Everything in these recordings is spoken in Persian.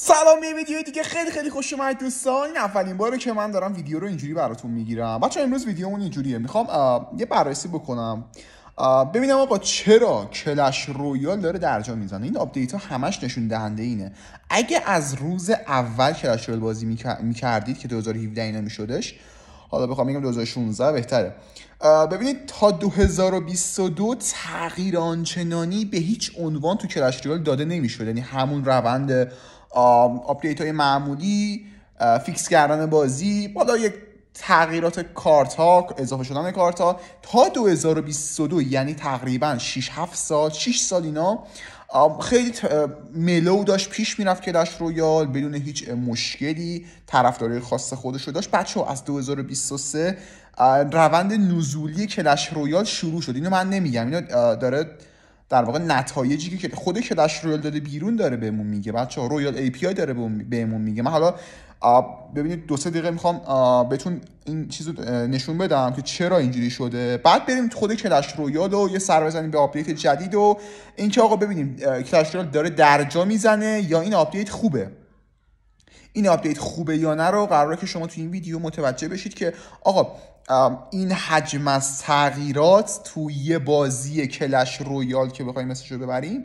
سلام به ویدیو دیگه خیلی خیلی خوش اومد دوستان این اولین باره که من دارم ویدیو رو اینجوری براتون میگیرم بچه امروز ویدیومون اینجوریه میخوام یه بررسی بکنم ببینم آقا چرا کلش رویال داره درجا میزنه این آپدیت ها همش نشون دهنده اینه اگه از روز اول کلش رویال بازی میکردید که 2017 اینا میشدش حالا بخوام بگم 2016 بهتره ببینید تا 2022 تغییر آنچنانی به هیچ عنوان تو کلش رویال داده نمیشد یعنی همون روند آپدیت های معمولی فیکس کردن بازی بالا یک تغییرات کارت ها اضافه شدن کارت ها تا 2022 یعنی تقریبا 6 7 سال 6 سال اینا خیلی ملو داشت پیش میرفت کلش رویال بدون هیچ مشکلی طرفدارای خاص خودش رو داشت بچه از 2023 روند نزولی کلش رویال شروع شد اینو من نمیگم اینو داره در واقع نتایجی که خود کلش رویال داده بیرون داره بهمون میگه بچه رویال ای پی آی داره بهمون میگه من حالا ببینید دو سه دقیقه میخوام بهتون این چیز نشون بدم که چرا اینجوری شده بعد بریم خود کلش رویال و یه سر بزنیم به آپدیت جدید و اینکه آقا ببینیم کلش رویال داره درجا میزنه یا این آپدیت خوبه این آپدیت خوبه یا نه رو قراره که شما تو این ویدیو متوجه بشید که آقا این حجم از تغییرات تو یه بازی کلش رویال که بخوایم مثلش رو ببریم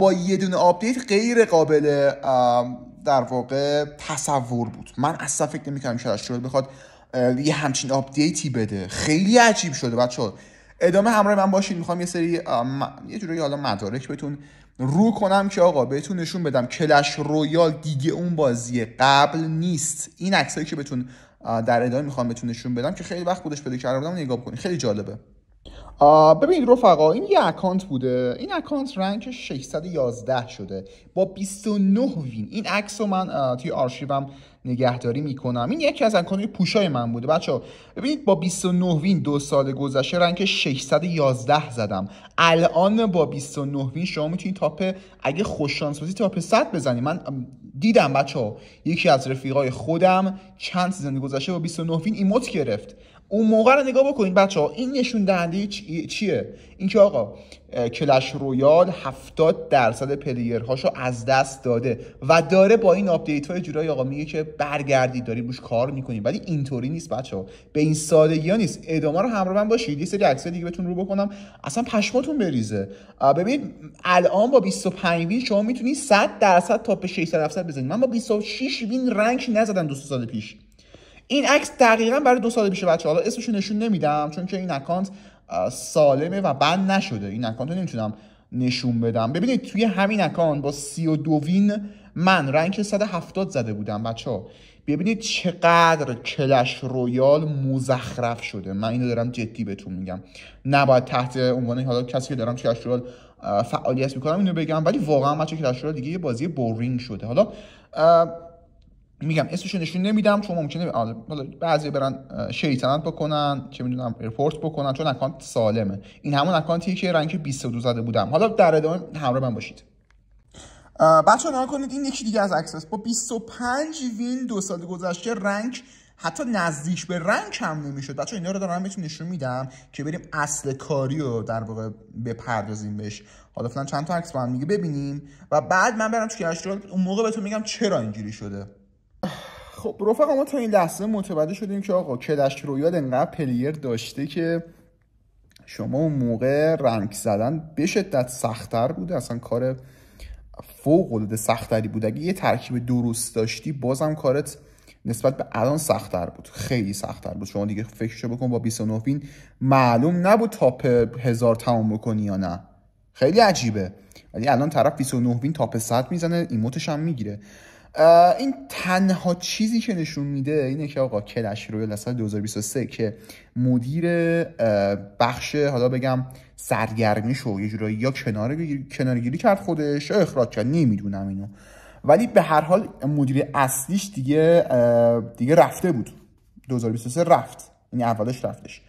با یه دونه آپدیت غیر قابل در واقع تصور بود من اصلا فکر نمیکنم کلش رویال بخواد یه همچین آپدیتی بده خیلی عجیب شده بچه ها ادامه همراه من باشید میخوام یه سری یه جوری حالا مدارک بتون رو کنم که آقا بهتون نشون بدم کلش رویال دیگه اون بازی قبل نیست این عکسایی که بهتون در ادامه میخوام بهتون نشون بدم که خیلی وقت بودش پیدا کرده بودم نگاه کنید خیلی جالبه ببینید رفقا این یه اکانت بوده این اکانت رنگ 611 شده با 29 وین این عکس رو من توی آرشیوم نگهداری میکنم این یکی از انکانوی پوشای من بوده بچه ببینید با 29 وین دو سال گذشته رنگ 611 زدم الان با 29 وین شما میتونید تاپ اگه خوش شانس باشید تاپ 100 بزنید من دیدم بچه ها یکی از رفیقای خودم چند سیزن گذشته با 29 وین ایموت گرفت اون موقع رو نگاه بکنید بچه ها این نشون دهنده چیه اینکه آقا کلش رویال 70 درصد هاشو از دست داده و داره با این آپدیت های جورایی آقا میگه که برگردید دارید روش کار میکنید ولی اینطوری نیست بچه ها به این سادگی ها نیست ادامه رو همراه من باشید یه سری عکس دیگه بهتون رو بکنم اصلا پشماتون بریزه ببین الان با 25 وین شما میتونید 100 درصد تا به 600 درصد بزنید من با 26 وین رنگ نزدم دو سال پیش این عکس دقیقا برای دو سال پیش بچه حالا اسمشو نشون نمیدم چون که این اکانت سالمه و بند نشده این اکانت رو نمیتونم نشون بدم ببینید توی همین اکانت با سی و وین من رنگ 170 زده بودم بچه ها ببینید چقدر کلش رویال مزخرف شده من اینو دارم جدی بهتون میگم نباید تحت عنوان حالا کسی که دارم کلش رویال فعالیت میکنم اینو بگم ولی واقعا بچه کلش رویال دیگه یه بازی بورینگ شده حالا میگم اسمشو نشون نمیدم چون ممکنه آره، حالا بعضی برن شیطنت بکنن چه میدونم ریپورت بکنن چون اکانت سالمه این همون اکانتیه که رنگ 22 زده بودم حالا در ادامه همراه من باشید بچه نها کنید این یکی دیگه از اکسس با 25 وین دو سال گذشته رنگ حتی نزدیک به رنگ هم نمیشد بچه اینا رو دارم بهتون نشون میدم که بریم اصل کاری رو در واقع بپردازیم بهش حالا فلان چند تا عکس با هم میگه ببینیم و بعد من برم توی اشترال اون موقع بهتون میگم چرا اینجوری شده خب رفقا ما تا این لحظه متوجه شدیم که آقا کلش رویال انقدر پلیر داشته که شما اون موقع رنگ زدن به شدت سختتر بوده اصلا کار فوق العاده سختری بود اگه یه ترکیب درست داشتی بازم کارت نسبت به الان سختتر بود خیلی سختتر بود شما دیگه فکرشو بکن با 29 معلوم نبود تاپ هزار تمام بکنی یا نه خیلی عجیبه ولی الان طرف 29 وین تاپ 100 میزنه ایموتش هم میگیره این تنها چیزی که نشون میده اینه که آقا کلش رویال سال 2023 که مدیر بخش حالا بگم سرگرمی شو یه جورایی یا کنارگیری کرد خودش یا اخراج کرد نمیدونم اینو ولی به هر حال مدیر اصلیش دیگه دیگه رفته بود 2023 رفت یعنی اولش رفتش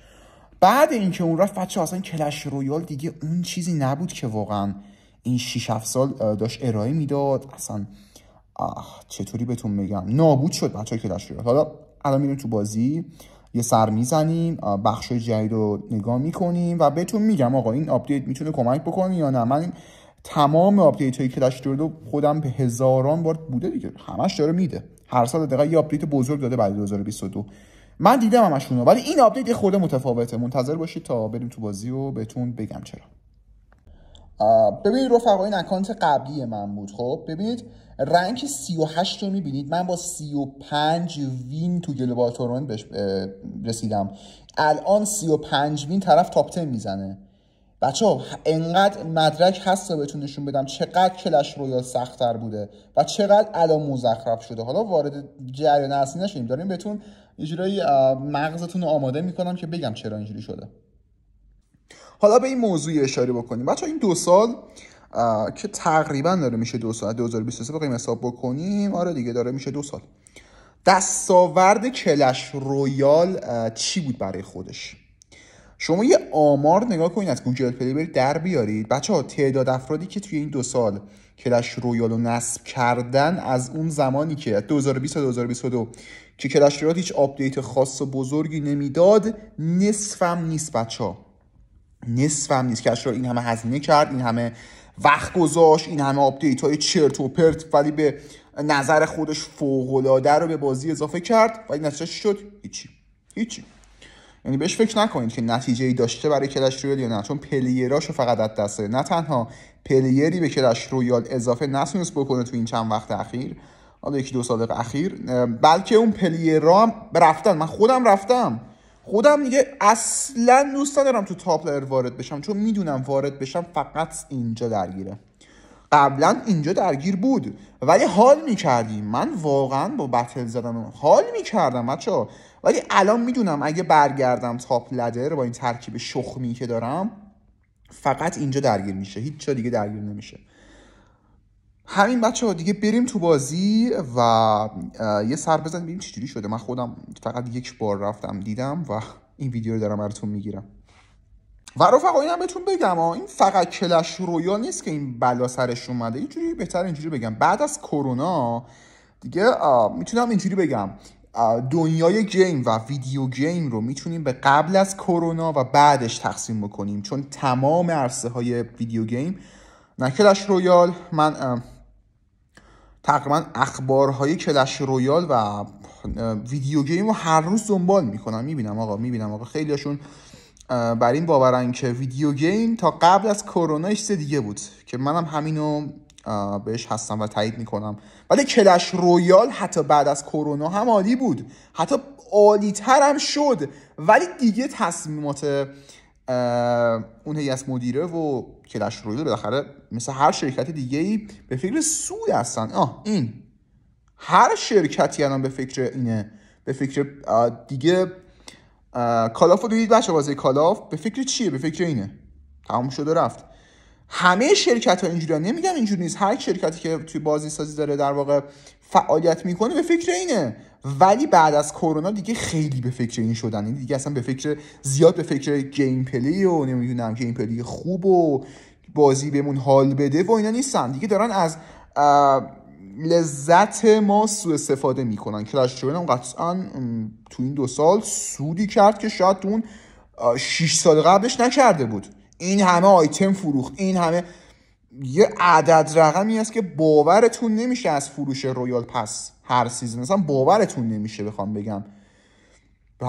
بعد اینکه اون رفت بچه اصلا کلش رویال دیگه اون چیزی نبود که واقعا این 6 7 سال داشت ارائه میداد اصلا چطوری بهتون میگم نابود شد بچه که کلاش حالا الان میریم تو بازی یه سر میزنیم بخش جدید رو نگاه میکنیم و بهتون میگم آقا این آپدیت میتونه کمک بکنه یا نه من تمام آپدیت که کلش رو خودم به هزاران بار بوده دیگه همش داره میده هر سال دقیقا یه آپدیت بزرگ داده بعد 2022 من دیدم همشون ولی این آپدیت یه متفاوته منتظر باشید تا بریم تو بازی و بهتون بگم چرا ببینید رفقا این اکانت قبلی من بود خب ببینید رنگ 38 رو میبینید من با 35 وین تو گلوبال تورنمنت رسیدم الان 35 وین طرف تاپ میزنه بچه ها انقدر مدرک هست تا بهتون نشون بدم چقدر کلش رویال سختتر بوده و چقدر الان مزخرف شده حالا وارد جریان اصلی نشیم داریم بهتون یه مغزتون رو آماده میکنم که بگم چرا اینجوری شده حالا به این موضوع اشاره بکنیم بچه این دو سال که تقریبا داره میشه دو سال 2023 بخوایم حساب بکنیم آره دیگه داره میشه دو سال دستاورد کلش رویال چی بود برای خودش شما یه آمار نگاه کنید از گوگل پلی برید در بیارید بچه ها تعداد افرادی که توی این دو سال کلش رویال رو نصب کردن از اون زمانی که 2020 تا 2022 که کلش رویال هیچ آپدیت خاص و بزرگی نمیداد نصفم نیست بچه ها نصف هم نیست کشور این همه هزینه کرد این همه وقت گذاشت این همه آپدیت های چرت و پرت ولی به نظر خودش فوقالعاده رو به بازی اضافه کرد ولی نتیجه شد هیچی هیچی یعنی بهش فکر نکنید که نتیجه ای داشته برای کلش رویال یا نه چون پلیراشو فقط از نه تنها پلیری به کلش رویال اضافه نتونست بکنه تو این چند وقت اخیر حالا یکی دو سال اخیر بلکه اون پلیرا رفتن من خودم رفتم خودم میگه اصلا دوست ندارم تو تاپ وارد بشم چون میدونم وارد بشم فقط اینجا درگیره قبلا اینجا درگیر بود ولی حال میکردیم من واقعا با بتل زدن حال میکردم بچه ولی الان میدونم اگه برگردم تاپ لدر با این ترکیب شخمی که دارم فقط اینجا درگیر میشه هیچ جا دیگه درگیر نمیشه همین بچه ها دیگه بریم تو بازی و یه سر بزنیم ببینیم چجوری شده من خودم فقط یک بار رفتم دیدم و این ویدیو رو دارم براتون میگیرم و رفقا اینم بهتون بگم این فقط کلش رویال نیست که این بلا سرش اومده اینجوری بهتر اینجوری بگم بعد از کرونا دیگه میتونم اینجوری بگم دنیای گیم و ویدیو گیم رو میتونیم به قبل از کرونا و بعدش تقسیم بکنیم چون تمام عرصه های ویدیو گیم نه رویال من تقریبا اخبارهای کلش رویال و ویدیو گیم رو هر روز دنبال میکنم میبینم آقا میبینم آقا خیلیشون بر این باورن که ویدیو گیم تا قبل از کرونا چیز دیگه بود که منم همینو بهش هستم و تایید میکنم ولی کلش رویال حتی بعد از کرونا هم عالی بود حتی عالی ترم هم شد ولی دیگه تصمیمات اون هیئت مدیره و کلش رویل بالاخره مثل هر شرکت دیگه ای به فکر سود هستن آه این هر شرکتی الان به فکر اینه به فکر دیگه کالاف رو دوید بچه بازی کالاف به فکر چیه به فکر اینه تمام شده رفت همه شرکت ها اینجوری نمیگم اینجوری نیست هر شرکتی که توی بازی سازی داره در واقع فعالیت میکنه به فکر اینه ولی بعد از کرونا دیگه خیلی به فکر این شدن یعنی دیگه اصلا به فکر زیاد به فکر گیم پلی و نمیدونم گیم پلی خوب و بازی بهمون حال بده و اینا نیستن دیگه دارن از لذت ما سوء استفاده میکنن کلش هم قطعا تو این دو سال سودی کرد که شاید اون 6 سال قبلش نکرده بود این همه آیتم فروخت این همه یه عدد رقمی است که باورتون نمیشه از فروش رویال پس هر سیزن مثلا باورتون نمیشه بخوام بگم به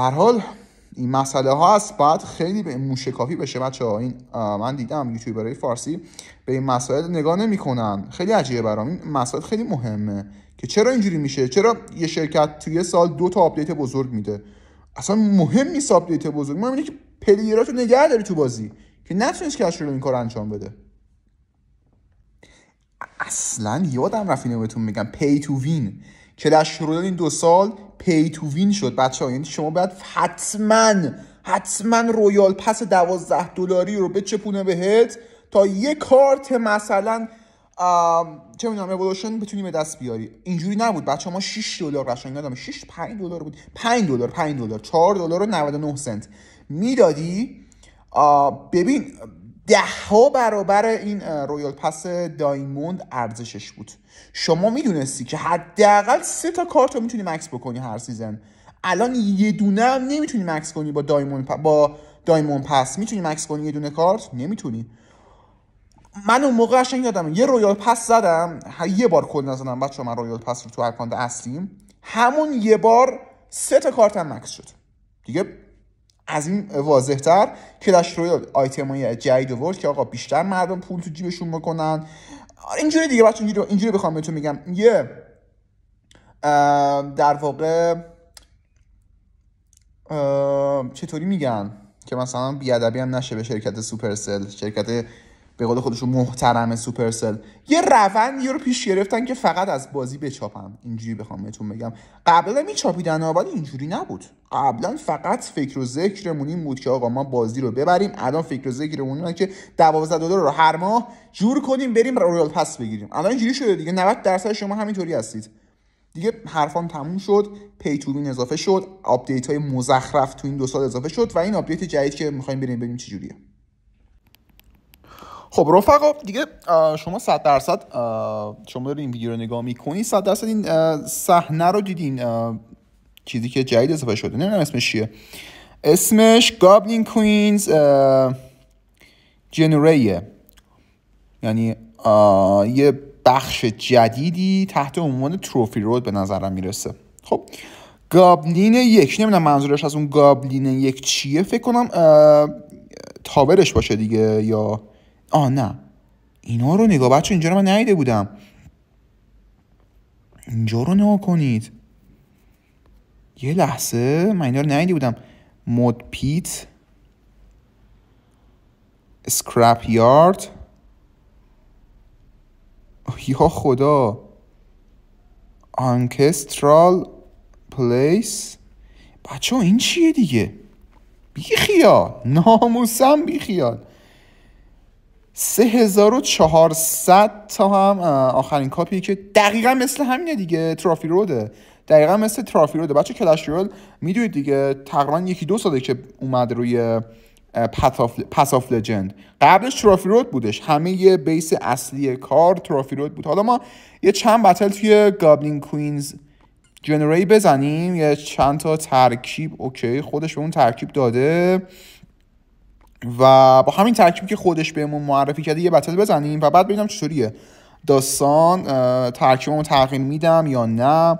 این مسئله ها هست باید خیلی به موشکافی بشه بچه ها این من دیدم یوتیوبرهای فارسی به این مسائل نگاه نمیکنن خیلی عجیبه برام این مسائل خیلی مهمه که چرا اینجوری میشه چرا یه شرکت توی سال دو تا آپدیت بزرگ میده اصلا مهم نیست آپدیت بزرگ مهم اینه که پلیراتو نگه داری تو بازی که نتونیش کشور رو این کار انجام بده اصلا یادم رفت اینو بهتون میگم پی تو وین که در شروع این دو سال پی تو وین شد بچه یعنی شما باید حتما حتما رویال پس دوازده دلاری رو به چپونه بهت تا یه کارت مثلا چه میدونم اولوشن بتونی به دست بیاری اینجوری نبود بچه ما 6 دلار قشنگ یادم 6 5 دلار بود 5 دلار 5 دلار 4 دلار و 99 سنت میدادی ببین ده ها برابر این رویال پس دایموند ارزشش بود شما میدونستی که حداقل سه تا کارت رو میتونی مکس بکنی هر سیزن الان یه دونه هم نمیتونی مکس کنی با دایموند با دایموند پس میتونی مکس کنی یه دونه کارت نمیتونی من اون موقع قشنگ یادم یه رویال پس زدم یه بار کل نزدم بچه من رویال پس رو تو اکانت اصلیم همون یه بار سه تا کارتم مکس شد دیگه از این واضح تر کلش رویال آیتم های جدید ورد که آقا بیشتر مردم پول تو جیبشون بکنن آره، اینجوری دیگه بچه اینجوری, بخوام بهتون میگم یه در واقع چطوری میگن که مثلا بیادبی هم نشه به شرکت سوپرسل شرکت به قول خودشون محترم سوپرسل یه روندی رو پیش گرفتن که فقط از بازی بچاپم اینجوری بخوام بهتون بگم قبلا میچاپیدن ولی اینجوری نبود قبلا فقط فکر و ذکرمون این بود که آقا ما بازی رو ببریم الان فکر و ذکرمون اینه که 12 دلار رو هر ماه جور کنیم بریم رویال پس بگیریم الان اینجوری شده دیگه 90 درصد شما همینطوری هستید دیگه حرفان تموم شد پیتوبین اضافه شد آپدیت های مزخرف تو این دو سال اضافه شد و این آپدیت جدید که میخوایم بریم ببینیم چجوریه خب رفقا دیگه شما صد درصد شما در این ویدیو رو نگاه میکنین 100 درصد این صحنه رو دیدین چیزی که جدید اضافه شده نمیدونم اسمش چیه اسمش گابلین کوینز جنریه یعنی یه بخش جدیدی تحت عنوان تروفی رود به نظرم میرسه خب گابلین یک نمیدونم منظورش از اون گابلین یک چیه فکر کنم تاورش باشه دیگه یا آ نه اینا رو نگاه بچه اینجا رو من ندیده بودم اینجا رو نگاه کنید یه لحظه من اینا رو بودم مود پیت سکرپ یارد یا خدا انکسترال پلیس بچه ها این چیه دیگه بیخیال ناموسم بیخیال 3400 تا هم آخرین کاپی که دقیقا مثل همینه دیگه ترافی روده دقیقا مثل ترافی روده بچه کلش رول میدونید دیگه تقریبا یکی دو ساله که اومد روی پس آف لجند قبلش ترافی رود بودش همه یه بیس اصلی کار ترافی رود بود حالا ما یه چند بتل توی گابلین کوینز جنری بزنیم یه چند تا ترکیب اوکی خودش به اون ترکیب داده و با همین ترکیبی که خودش بهمون معرفی کرده یه بتل بزنیم و بعد ببینم چطوریه داستان ترکیبمو تغییر میدم یا نه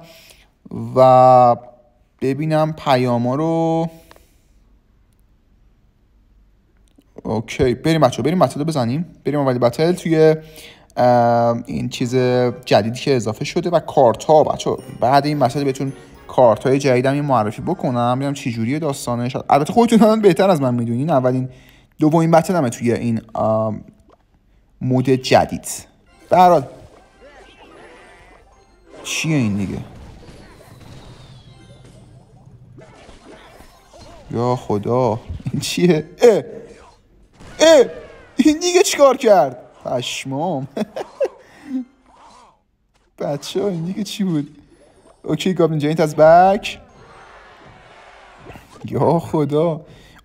و ببینم پیاما رو اوکی بریم بچه بریم بتل بزنیم بریم اولی بتل توی این چیز جدیدی که اضافه شده و کارت ها بچه بعد این مسئله بهتون کارت های جدیدم معرفی بکنم ببینم چی جوریه داستانش البته خودتون بهتر از من میدونین اولین دومین بتل همه توی این مود جدید برحال چیه این دیگه یا خدا این چیه اه! اه! این دیگه چیکار کرد پشمام بچه ها این دیگه چی بود اوکی گابن جنیت از بک یا خدا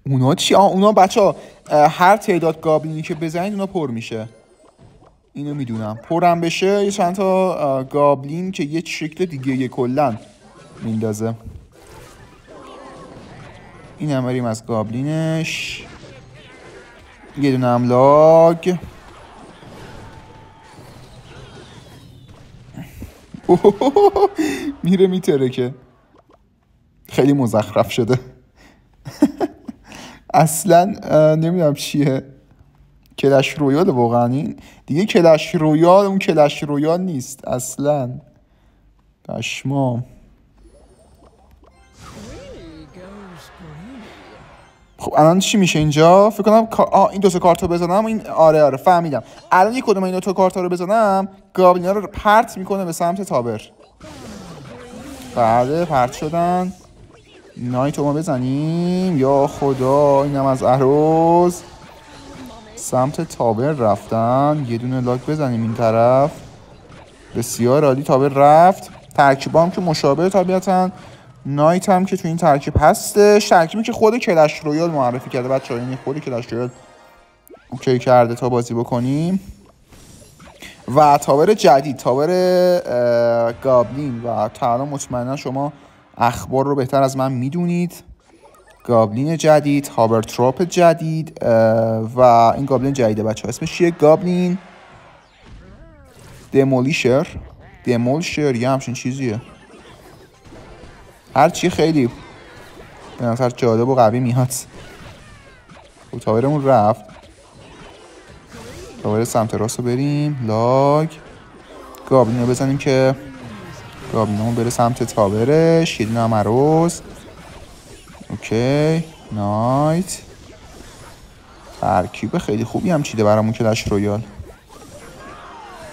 اونا چی؟ آه اونا بچه ها هر تعداد گابلینی که بزنید اونا پر میشه اینو میدونم پرم بشه یه چند تا گابلین که یه شکل دیگه یه کلن میندازه این هم بریم از گابلینش یه دونه هم لاگ میره میترکه خیلی مزخرف شده اصلا نمیدونم چیه کلش رویال واقعا این دیگه کلش رویال اون کلش رویال نیست اصلا پشمام خب الان چی میشه اینجا فکر کنم این دو تا کارت رو بزنم این آره آره فهمیدم الان یک کدوم این دو تا کارت رو بزنم گابلینا رو پرت میکنه به سمت تابر بله پرت شدن نایت ما بزنیم یا خدا اینم از اروز سمت تابر رفتن یه دونه لاک بزنیم این طرف بسیار عالی تابر رفت ترکیب هم که مشابه طبیعتا نایت هم که تو این ترکیب هستش ترکیبی که خود کلش رویال معرفی کرده بچه ها یعنی خود کلش رویال اوکی کرده تا بازی بکنیم و تابر جدید تابر گابلین و تا الان مطمئنا شما اخبار رو بهتر از من میدونید گابلین جدید هابرتراپ جدید و این گابلین جدیده بچه اسمش یه گابلین دمولیشر دمولشر یه همچین چیزیه هرچی خیلی به نظر جادب و قوی میاد خب، تاورمون رفت تاور سمت راست رو بریم لاگ گابلین رو بزنیم که رابینمون بره سمت تاورش یه هم عروس اوکی نایت ترکیب خیلی خوبی هم چیده برامون کلش رویال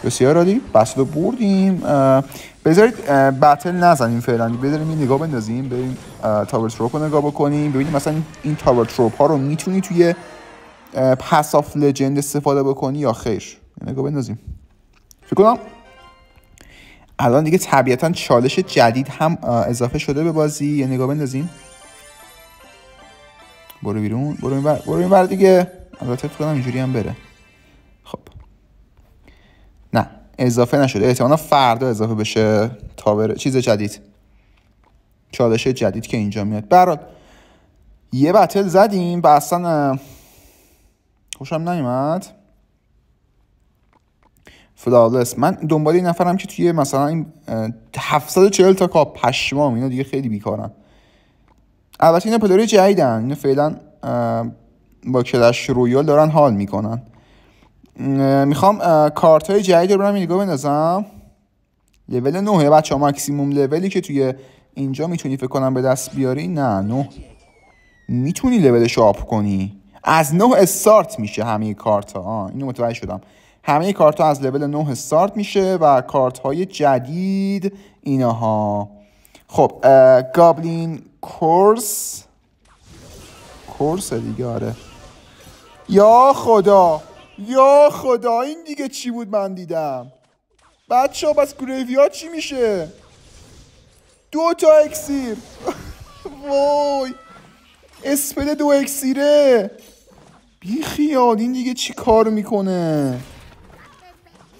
بسیار عالی بس بردیم بذارید بتل نزنیم فعلا بذاریم یه نگاه بندازیم بریم تاور تروپ نگاه بکنیم ببینیم مثلا این تاور تروپ ها رو میتونی توی پس آف لجند استفاده بکنی یا خیر نگاه بندازیم فکر کنم الان دیگه طبیعتا چالش جدید هم اضافه شده به بازی یه نگاه بندازیم برو بیرون برو این بر برو بر دیگه البته فکر کنم اینجوری هم بره خب نه اضافه نشده احتمالا فردا اضافه بشه تا بره چیز جدید چالش جدید که اینجا میاد برات یه بتل زدیم و اصلا خوشم نیومد من دنبال این نفرم که توی مثلا این 740 تا کاپ پشمام اینا دیگه خیلی بیکارن البته اینا پلوری جدیدن اینا فعلا با کلش رویال دارن حال میکنن میخوام کارت های جدید رو برم نگاه بندازم لول 9 بچه ها لولی که توی اینجا میتونی فکر کنم به دست بیاری نه نه میتونی لولش آپ کنی از نه استارت میشه همه کارت ها اینو متوجه شدم همه کارت ها از لول 9 استارت میشه و کارت های جدید اینها خب گابلین کورس کورس دیگه آره یا خدا یا خدا این دیگه چی بود من دیدم بچه ها بس چی میشه دو تا اکسیر وای اسپل دو اکسیره بی خیال این دیگه چی کار میکنه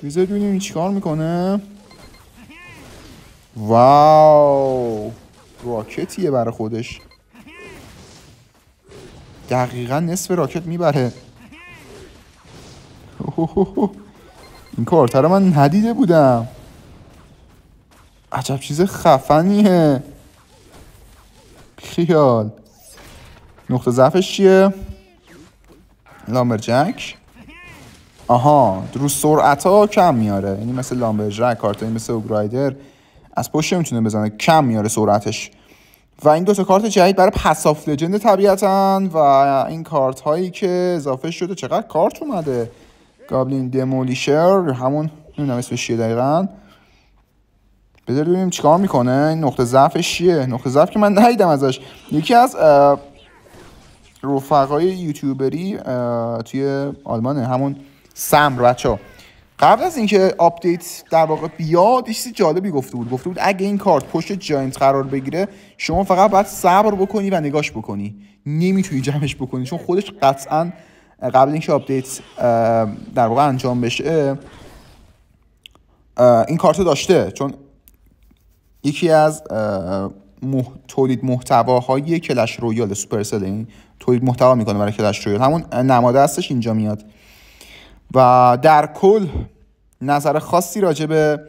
بذار ببینیم این چیکار میکنه واو راکتیه برای خودش دقیقا نصف راکت میبره این کارتر من ندیده بودم عجب چیز خفنیه خیال نقطه ضعفش چیه لامبرجک آها رو سرعت ها کم میاره یعنی مثل را کارت مثل اوگرایدر از پشت میتونه بزنه کم میاره سرعتش و این دو تا کارت جدید برای پساف لجند و این کارت هایی که اضافه شده چقدر کارت اومده گابلین دمولیشر همون نمیدونم اسمش چیه دقیقا بذار ببینیم چیکار میکنه این نقطه ضعفش چیه نقطه ضعف که من ندیدم ازش یکی از رفقای یوتیوبری توی آلمانه همون سمر بچه قبل از اینکه آپدیت در واقع بیاد یه جالبی گفته بود گفته بود اگه این کارت پشت جاینت قرار بگیره شما فقط باید صبر بکنی و نگاش بکنی نمیتونی جمعش بکنی چون خودش قطعا قبل اینکه آپدیت در واقع انجام بشه این کارت داشته چون یکی از مح... تولید محتواهای کلش رویال سوپرسل این تولید محتوا میکنه برای کلش رویال همون نماده هستش اینجا میاد و در کل نظر خاصی راجع به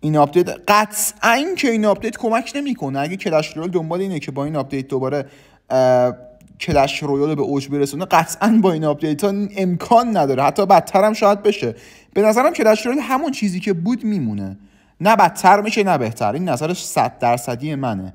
این آپدیت قطعا که این آپدیت کمک نمیکنه اگه کلش رویال دنبال اینه که با این آپدیت دوباره کلش رویال به اوج برسونه قطعا با این آپدیت ها امکان نداره حتی بدتر هم شاید بشه به نظرم کلش رویال همون چیزی که بود میمونه نه بدتر میشه نه بهتر این نظرش صد درصدی منه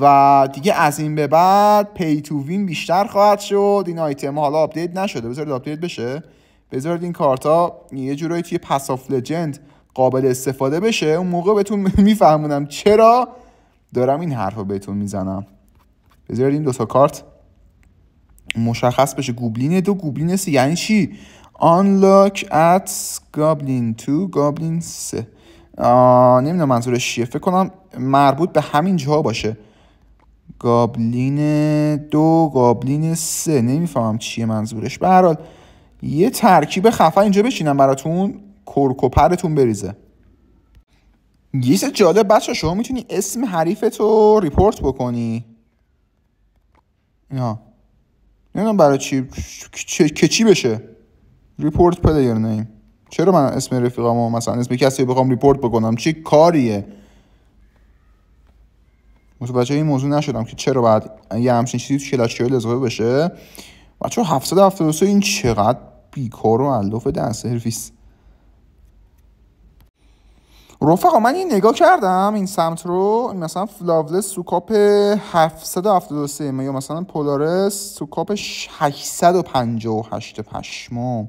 و دیگه از این به بعد پی تو وین بیشتر خواهد شد این آیتم حالا آپدیت نشده بذارید آپدیت بشه بذارید این کارتا یه جورایی توی پس آف لجند قابل استفاده بشه اون موقع بهتون میفهمونم چرا دارم این حرف رو بهتون میزنم بذارید این دوتا کارت مشخص بشه گوبلین دو گوبلین سه یعنی چی unlock at goblin 2 goblin 3 نمیدونم منظورش چیه فکر کنم مربوط به همین جا باشه گابلین دو گابلین سه نمیفهمم چیه منظورش به یه ترکیب خفن اینجا بشینم براتون کرکوپرتون بریزه یه چیز جالب بچه شما میتونی اسم حریفت رو ریپورت بکنی نه نمیدونم برای چی که چی بشه ریپورت پلیر نیم چرا من اسم رفیقامو مثلا اسم کسی بخوام ریپورت بکنم چی کاریه متوجه این موضوع نشدم که چرا باید یه همچین چیزی تو کلچیل اضافه بشه بچه 773 این چقدر بیکار و علف دنس سرویس رفقا من این نگاه کردم این سمت رو مثلا فلاولس سوکاپ 773 یا مثلا پولارس سوکاپ 858 پشمام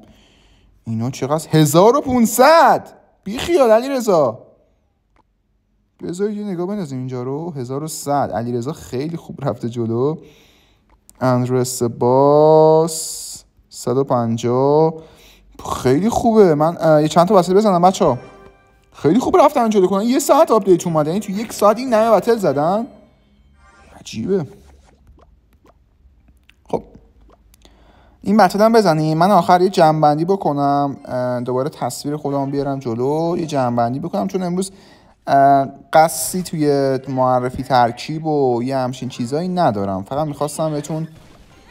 اینا چقدر 1500 بی خیال علی رضا بذار یه نگاه بندازیم اینجا رو 1100 علی رضا خیلی خوب رفته جلو اندرو باس 150 خیلی خوبه من یه چند تا وصل بزنم بچه خیلی خوب رفتن جلو کنن یه ساعت آپدیت اومده یعنی تو یک ساعت این نمه بتل زدن عجیبه خب این متد هم بزنیم من آخر یه جنبندی بکنم دوباره تصویر خودم بیارم جلو یه جنبندی بکنم چون امروز قصی توی معرفی ترکیب و یه همچین چیزایی ندارم فقط میخواستم بهتون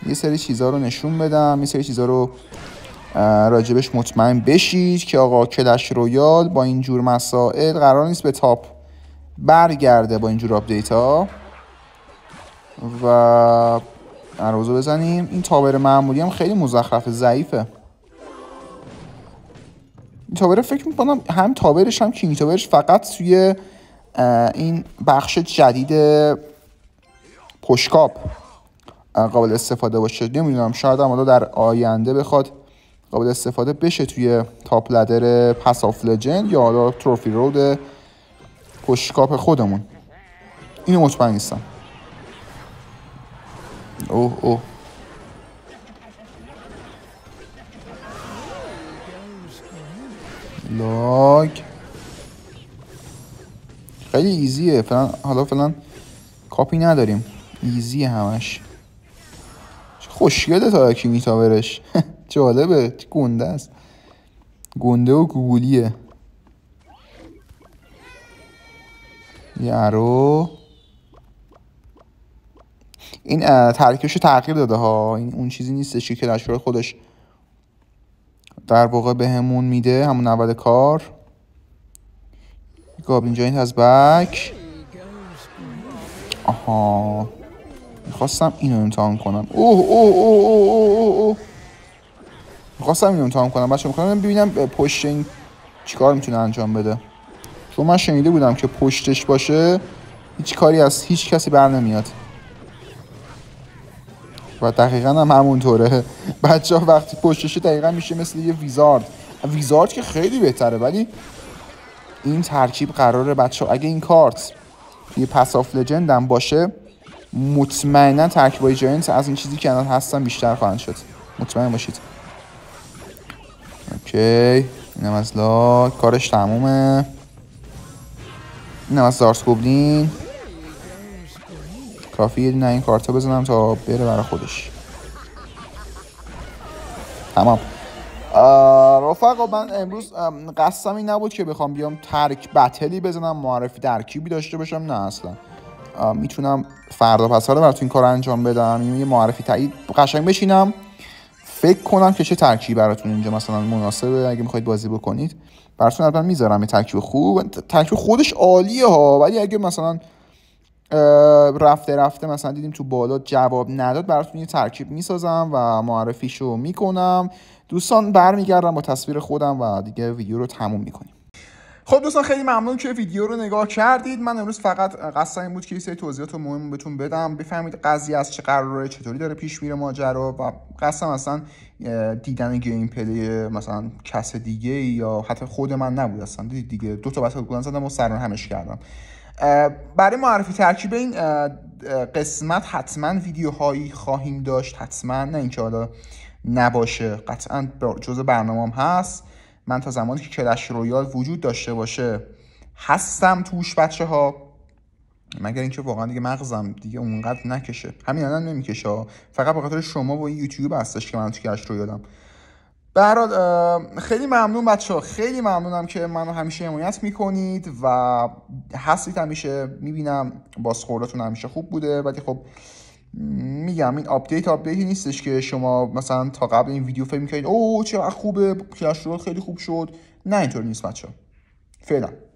یه سری چیزها رو نشون بدم یه سری چیزها رو راجبش مطمئن بشید که آقا کلش رویال با این جور مسائل قرار نیست به تاپ برگرده با این جور آپدیت ها و عروضو بزنیم این تابر معمولی هم خیلی مزخرف ضعیفه این تاور فکر میکنم هم تابرش هم کینگ تابرش فقط توی این بخش جدید پشکاب قابل استفاده باشه نمیدونم شاید هم در آینده بخواد قابل استفاده بشه توی تاپ لدر پس آف لجند یا حالا تروفی رود پشکاپ خودمون اینو مطمئن نیستم او اوه لاگ خیلی ایزیه فلان حالا فلان کاپی نداریم ایزی همش خوشگله تاکی میتاورش جالبه گنده است گنده و گوگولیه یارو این ترکیبش تغییر داده ها این اون چیزی نیستش که کلش خودش در واقع بهمون همون میده همون اول کار گابلین جاینت از بک آها خواستم اینو امتحان کنم اوه اوه اوه اوه اوه اینو امتحان کنم بچه میخوام ببینم پشت این چیکار میتونه انجام بده چون من شنیده بودم که پشتش باشه هیچ کاری از هیچ کسی بر نمیاد و دقیقا هم همونطوره بچه ها وقتی پشتش دقیقا میشه مثل یه ویزارد ویزارد که خیلی بهتره ولی این ترکیب قراره بچه ها. اگه این کارت یه پس آف لجند باشه مطمئنا ترکیبای جاینت از این چیزی که الان هستم بیشتر خواهند شد مطمئن باشید اوکی اینم از لاک کارش تمومه اینم از دارس گوبلین کافیه نه این کارتا بزنم تا بره برای خودش تمام رفقا من امروز قصدم این نبود که بخوام بیام ترک بتلی بزنم معرفی ترکیبی داشته باشم نه اصلا میتونم فردا پس براتون این کار انجام بدم یه معرفی تایید قشنگ بشینم فکر کنم که چه ترکیبی براتون اینجا مثلا مناسبه اگه میخواید بازی بکنید براتون حتما میذارم یه ترکیب خوب ترکیب خودش عالیه ها ولی اگه مثلا رفته رفته مثلا دیدیم تو بالا جواب نداد براتون یه ترکیب میسازم و معرفیشو میکنم دوستان برمیگردم با تصویر خودم و دیگه ویدیو رو تموم میکنیم خب دوستان خیلی ممنون که ویدیو رو نگاه کردید من امروز فقط قصد این بود که یه سری توضیحات مهم بهتون بدم بفهمید قضیه از چه قراره چطوری داره پیش میره ماجرا و قصدم اصلا دیدن گیم پلی مثلا کس دیگه یا حتی خود من نبود اصلا دید دیگه دو تا بسات گلن زدم و سران همش کردم برای معرفی ترکیب این قسمت حتما ویدیوهایی خواهیم داشت حتما نه اینکه حالا نباشه قطعا جزء برنامه هست من تا زمانی که کلش رویال وجود داشته باشه هستم توش بچه ها مگر اینکه واقعا دیگه مغزم دیگه اونقدر نکشه همین الان نمیکشه فقط به خاطر شما و یوتیوب هستش که من تو کلش رویالم به هر خیلی ممنون بچه ها خیلی ممنونم که منو همیشه حمایت میکنید و هستید همیشه میبینم بازخورداتون همیشه خوب بوده ولی خب میگم این آپدیت آپدیت نیستش که شما مثلا تا قبل این ویدیو فکر میکنید او چه خوبه کلش خیلی خوب شد نه اینطور نیست بچه فعلا